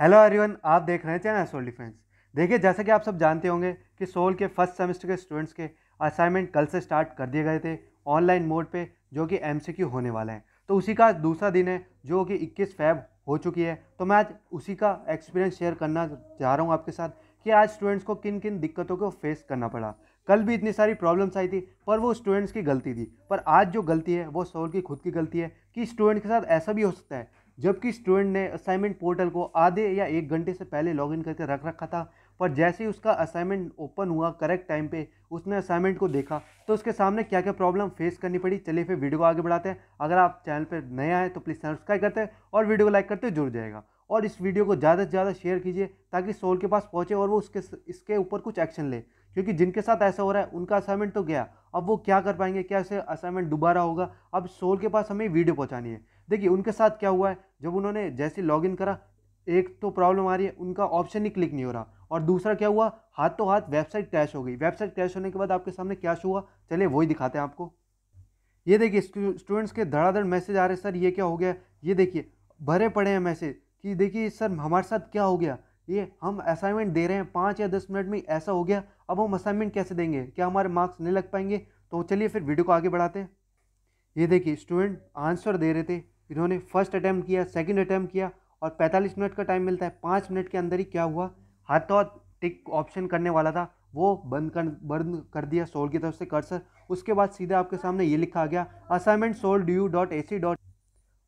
hello everyone आप देख रहे हैं चैनल सोल डिफेंस देखिए जैसा कि आप सब जानते होंगे कि सोल के फर्स्ट सेमेस्टर के स्टूडेंट्स के असाइनमेंट कल से स्टार्ट कर दिए गए थे ऑनलाइन मोड पे जो कि एमसीक्यू होने वाला है तो उसी का दूसरा दिन है जो कि 21 फैब हो चुकी है तो मैं आज उसी का एक्सपीरियंस शेयर करना चाह रहा हूँ आपके साथ कि आज स्टूडेंट्स को किन किन दिक्कतों को फेस करना पड़ा कल भी इतनी सारी प्रॉब्लम्स आई थी पर वो स्टूडेंट्स की गलती थी पर आज जो गलती है वो सोल की खुद की गलती है कि स्टूडेंट के साथ ऐसा भी हो सकता है जबकि स्टूडेंट ने असाइनमेंट पोर्टल को आधे या एक घंटे से पहले लॉगिन करके रख रखा था पर जैसे ही उसका असाइनमेंट ओपन हुआ करेक्ट टाइम पे उसने असाइनमेंट को देखा तो उसके सामने क्या क्या प्रॉब्लम फेस करनी पड़ी चलिए फिर वीडियो को आगे बढ़ाते हैं अगर आप चैनल पर नए आए तो प्लीज़ सब्सक्राइब करते हैं और वीडियो को लाइक करते जुड़ जाएगा और इस वीडियो को ज़्यादा से ज़्यादा शेयर कीजिए ताकि सोल के पास पहुँचे और वो उसके इसके ऊपर कुछ एक्शन ले क्योंकि जिनके साथ ऐसा हो रहा है उनका असाइनमेंट तो गया अब वो क्या कर पाएंगे क्या असाइनमेंट दोबारा होगा अब सोल के पास हमें वीडियो पहुँचानी है देखिए उनके साथ क्या हुआ है जब उन्होंने जैसे इन करा एक तो प्रॉब्लम आ रही है उनका ऑप्शन ही क्लिक नहीं हो रहा और दूसरा क्या हुआ हाथ तो हाथ वेबसाइट क्रैश हो गई वेबसाइट क्रैश होने के बाद आपके सामने क्या हुआ चलिए वही दिखाते हैं आपको ये देखिए स्टूडेंट्स के धड़ाधड़ मैसेज आ रहे सर ये क्या हो गया ये देखिए भरे पड़े हैं मैसेज कि देखिए सर हमारे साथ क्या हो गया ये हम असाइनमेंट दे रहे हैं पाँच या दस मिनट में ऐसा हो गया अब हम असाइनमेंट कैसे देंगे क्या हमारे मार्क्स नहीं लग पाएंगे तो चलिए फिर वीडियो को आगे बढ़ाते हैं ये देखिए स्टूडेंट आंसर दे रहे थे इन्होंने फर्स्ट अटैम्प्ट किया सेकेंड अटैम्प्ट किया और पैंतालीस मिनट का टाइम मिलता है पाँच मिनट के अंदर ही क्या हुआ हाथों टिक ऑप्शन करने वाला था वो बंद कर बंद कर दिया सोल की तरफ से कर्सर उसके बाद सीधा आपके सामने ये लिखा गया assignment SOL DU dot A C dot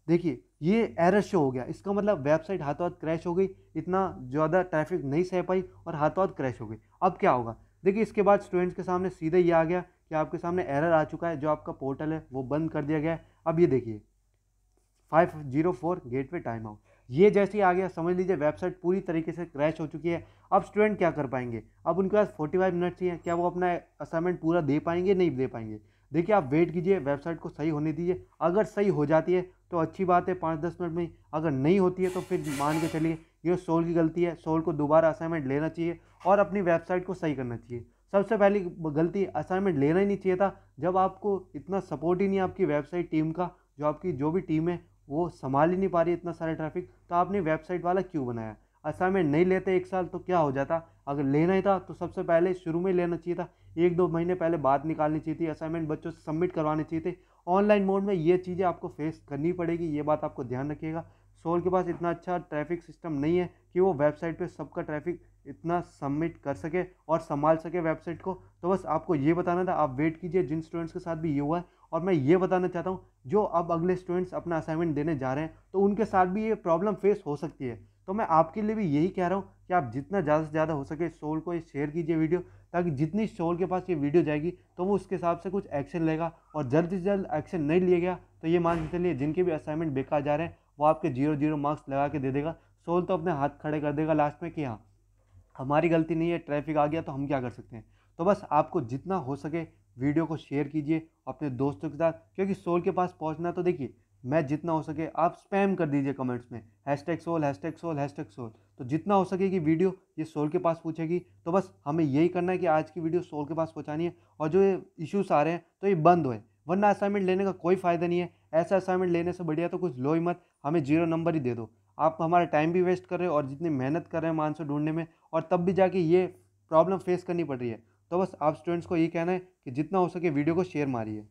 देखिए ये एरर शो हो गया इसका मतलब वेबसाइट हाथों हाथ क्रैश हो गई इतना ज़्यादा ट्रैफिक नहीं सह पाई और हाथों हाथ क्रैश हो गई अब क्या होगा देखिए इसके बाद स्टूडेंट्स के सामने सीधे ये आ गया कि आपके सामने एरर आ चुका है जो आपका पोर्टल है वो बंद कर दिया गया है अब ये देखिए five zero four gateway timeout ये जैसे ही आ गया समझ लीजिए वेबसाइट पूरी तरीके से क्रैश हो चुकी है अब स्टूडेंट क्या कर पाएंगे अब उनके पास फोर्टी फाइव ही हैं क्या वो अपना असाइनमेंट पूरा दे पाएंगे नहीं दे पाएंगे देखिए आप वेट कीजिए वेबसाइट को सही होने दीजिए अगर सही हो जाती है तो अच्छी बात है पाँच दस मिनट में अगर नहीं होती है तो फिर मान के चलिए ये सोल की गलती है सोल को दोबारा असाइनमेंट लेना चाहिए और अपनी वेबसाइट को सही करना चाहिए सबसे पहली गलती असाइनमेंट लेना ही नहीं चाहिए था जब आपको इतना सपोर्ट ही नहीं आपकी वेबसाइट टीम का जो आपकी जो भी टीम है वो संभाल ही नहीं पा रही इतना सारा ट्रैफिक तो आपने वेबसाइट वाला क्यों बनाया असाइनमेंट नहीं लेते एक साल तो क्या हो जाता अगर लेना ही था तो सबसे पहले शुरू में लेना चाहिए था एक दो महीने पहले बात निकालनी चाहिए थी असाइनमेंट बच्चों से सबमिट करवाने चाहिए थे ऑनलाइन मोड में ये चीज़ें आपको फेस करनी पड़ेगी ये बात आपको ध्यान रखिएगा सोल के पास इतना अच्छा ट्रैफिक सिस्टम नहीं है कि वो वेबसाइट पे सबका ट्रैफिक इतना सबमिट कर सके और संभाल सके वेबसाइट को तो बस आपको ये बताना था आप वेट कीजिए जिन स्टूडेंट्स के साथ भी ये हुआ है और मैं ये बताना चाहता हूँ जो अब अगले स्टूडेंट्स अपना असाइनमेंट देने जा रहे हैं तो उनके साथ भी ये प्रॉब्लम फेस हो सकती है तो मैं आपके लिए भी यही कह रहा हूँ कि आप जितना ज़्यादा से ज़्यादा हो सके सोल को शेयर कीजिए वीडियो ताकि जितनी सोल के पास ये वीडियो जाएगी तो वो उसके हिसाब से कुछ एक्शन लेगा और जल्द से जल्द एक्शन नहीं लिया गया तो ये मान के चलिए जिनके भी असाइनमेंट बेकार जा रहे हैं वो आपके जीरो जीरो मार्क्स लगा के दे देगा सोल तो अपने हाथ खड़े कर देगा लास्ट में कि हाँ हमारी गलती नहीं है ट्रैफिक आ गया तो हम क्या कर सकते हैं तो बस आपको जितना हो सके वीडियो को शेयर कीजिए अपने दोस्तों के साथ क्योंकि सोल के पास पहुंचना तो देखिए मैं जितना हो सके आप स्पैम कर दीजिए कमेंट्स में hashtag SOL hashtag SOL hashtag SOL तो जितना हो सके कि वीडियो ये सोल के पास पूछेगी तो बस हमें यही करना है कि आज की वीडियो सोल के पास पहुँचानी है और जो ये इश्यूज़ आ रहे हैं तो ये बंद होए वरना असाइनमेंट लेने का कोई फ़ायदा नहीं है ऐसा असाइनमेंट लेने से बढ़िया तो कुछ लो ही मत हमें जीरो नंबर ही दे दो आप हमारा टाइम भी वेस्ट कर रहे हो और जितनी मेहनत कर रहे हैं मानसो ढूंढने में और तब भी जाके ये प्रॉब्लम फेस करनी पड़ रही है तो बस आप स्टूडेंट्स को ये कहना है कि जितना हो सके वीडियो को शेयर मारिए